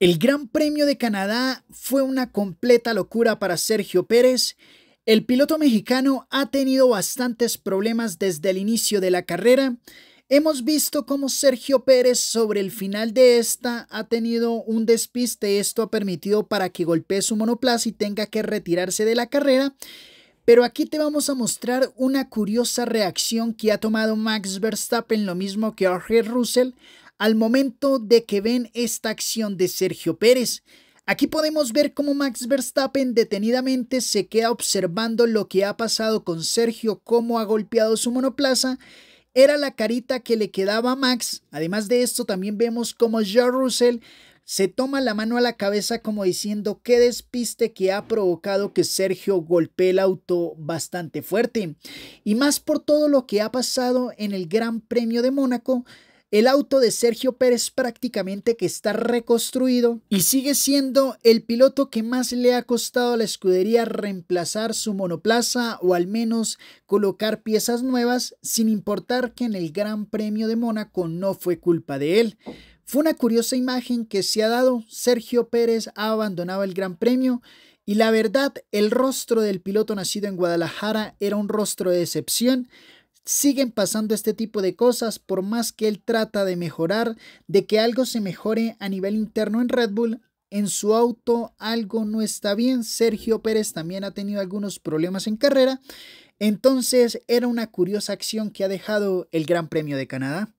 El Gran Premio de Canadá fue una completa locura para Sergio Pérez. El piloto mexicano ha tenido bastantes problemas desde el inicio de la carrera. Hemos visto cómo Sergio Pérez sobre el final de esta ha tenido un despiste. Esto ha permitido para que golpee su monoplaza y tenga que retirarse de la carrera. Pero aquí te vamos a mostrar una curiosa reacción que ha tomado Max Verstappen, lo mismo que Jorge Russell, al momento de que ven esta acción de Sergio Pérez. Aquí podemos ver cómo Max Verstappen detenidamente se queda observando lo que ha pasado con Sergio, cómo ha golpeado su monoplaza. Era la carita que le quedaba a Max. Además de esto, también vemos cómo George Russell se toma la mano a la cabeza como diciendo qué despiste que ha provocado que Sergio golpee el auto bastante fuerte. Y más por todo lo que ha pasado en el Gran Premio de Mónaco, el auto de Sergio Pérez prácticamente que está reconstruido y sigue siendo el piloto que más le ha costado a la escudería reemplazar su monoplaza o al menos colocar piezas nuevas, sin importar que en el Gran Premio de Mónaco no fue culpa de él. Fue una curiosa imagen que se ha dado. Sergio Pérez ha abandonado el Gran Premio y la verdad, el rostro del piloto nacido en Guadalajara era un rostro de decepción Siguen pasando este tipo de cosas por más que él trata de mejorar, de que algo se mejore a nivel interno en Red Bull. En su auto algo no está bien. Sergio Pérez también ha tenido algunos problemas en carrera. Entonces era una curiosa acción que ha dejado el Gran Premio de Canadá.